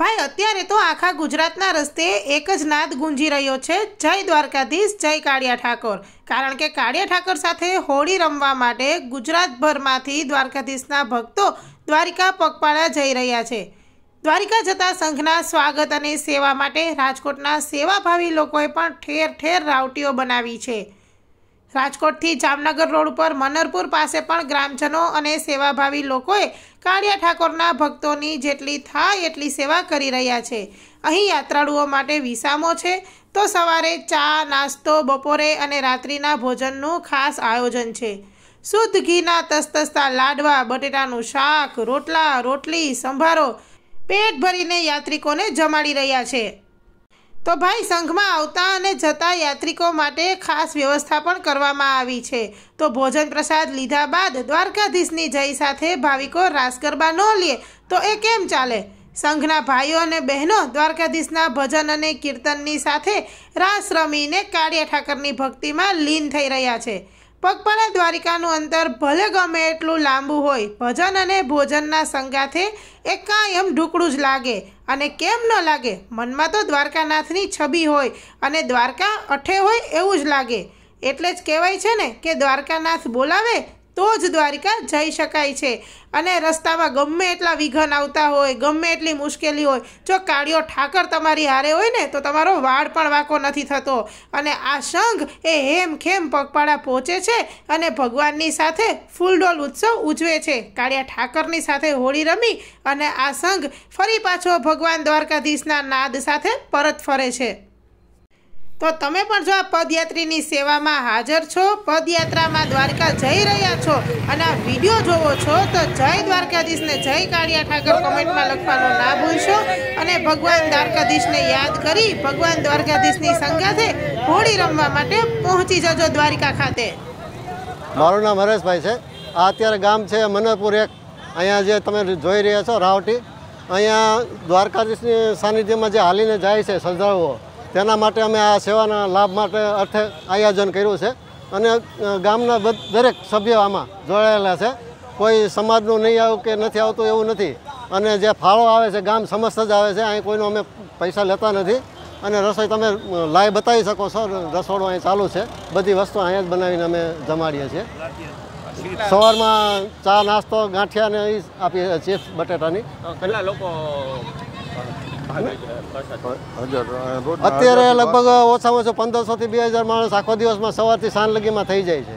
ભાઈ અત્યારે તો આખા ગુજરાતના રસ્તે એક જ નાદ ગુંજી રહ્યો છે જય દ્વારકાધીશ જય કાળિયા ઠાકોર કારણ કે કાળિયા ઠાકોર સાથે હોળી રમવા માટે ગુજરાતભરમાંથી દ્વારકાધીશના ભક્તો દ્વારિકા પગપાળા જઈ રહ્યા છે દ્વારિકા જતા સંઘના સ્વાગત અને સેવા માટે રાજકોટના સેવાભાવી લોકોએ પણ ઠેર ઠેર રાવટીઓ બનાવી છે રાજકોટથી જામનગર રોડ ઉપર મનરપુર પાસે પણ ગ્રામજનો અને સેવાભાવી લોકોએ કાળિયા ઠાકોરના ભક્તોની જેટલી થાય એટલી સેવા કરી રહ્યા છે અહીં યાત્રાળુઓ માટે વિસામો છે તો સવારે ચા નાસ્તો બપોરે અને રાત્રિના ભોજનનું ખાસ આયોજન છે શુદ્ધ ઘીના તસતસતા લાડવા બટેટાનું શાક રોટલા રોટલી સંભારો પેટ ભરીને યાત્રિકોને જમાડી રહ્યા છે તો ભાઈ સંઘમાં આવતા અને જતા યાત્રિકો માટે ખાસ વ્યવસ્થા પણ કરવામાં આવી છે તો ભોજન પ્રસાદ લીધા બાદ દ્વારકાધીશની જય સાથે ભાવિકો રાસ ગરબા ન લે તો એ કેમ ચાલે સંઘના ભાઈઓ અને બહેનો દ્વારકાધીશના ભજન અને કીર્તનની સાથે રાસ રમીને કાળિયા ઠાકરની ભક્તિમાં લીન થઈ રહ્યા છે પગપાળા દ્વારિકાનું અંતર ભલે ગમે એટલું લાંબુ હોય ભજન અને ભોજનના સંગાથે એ કાયમ ઢુકડું જ લાગે અને કેમ ન લાગે મનમાં તો દ્વારકાનાથની છબી હોય અને દ્વારકા અઠે હોય એવું જ લાગે એટલે જ કહેવાય છે ને કે દ્વારકાનાથ બોલાવે તો જ દ્વારિકા જઈ શકાય છે અને રસ્તામાં ગમે એટલા વિઘન આવતા હોય ગમે એટલી મુશ્કેલી હોય જો કાળિયો ઠાકર તમારી હારે હોય ને તો તમારો વાળ પણ વાંકો નથી થતો અને આ સંઘ એ હેમ ખેમ પગપાળા પહોંચે છે અને ભગવાનની સાથે ફૂલડોલ ઉત્સવ ઉજવે છે કાળિયા ઠાકરની સાથે હોળી રમી અને આ સંઘ ફરી પાછો ભગવાન દ્વારકાધીશના નાદ સાથે પરત ફરે છે તો તમે પણ જો આ પદયાત્રીની સેવામાં હાજર છો પદયાત્રામાં દ્વારકા જઈ રહ્યા છો અને આ વિડીયો જોવો છો તો જય દ્વારકાધીશને જય કાળિયા ઠાકર કોમેન્ટમાં લખવાનું ના ભૂલશો અને ભગવાન દ્વારકાધીશને યાદ કરી ભગવાન દ્વારકાધીશની સંગાથે હોળી રમવા માટે પહોંચી જજો દ્વારિકા ખાતે મારું નામ હરેશભાઈ છે આ અત્યારે ગામ છે મનરપુર એક અહીંયા જે તમે જોઈ રહ્યા છો રાવટી અહીંયા દ્વારકાધીશની સાનિધ્યમાં જે હાલીને જાય છે સજાવો તેના માટે અમે આ સેવાના લાભ માટે અર્થે આયોજન કર્યું છે અને ગામના દરેક સભ્યો આમાં જોડાયેલા છે કોઈ સમાજનું નહીં આવ્યું કે નથી આવતું એવું નથી અને જે ફાળો આવે છે ગામ સમસ્ત જ આવે છે અહીં કોઈનો અમે પૈસા લેતા નથી અને રસોઈ તમે લાઈ બતાવી શકો છો રસોડું અહીં ચાલુ છે બધી વસ્તુ અહીંયા જ બનાવીને અમે જમાડીએ છીએ સવારમાં ચા નાસ્તો ગાંઠિયાને આપીએ ચિપ્સ બટેટાની કેટલા લોકો અત્યારે લગભગ ઓછામાં ઓછો પંદરસો થી બે હજાર માણસ આખો દિવસમાં સવારથી સાંજ લગીમાં થઈ જાય છે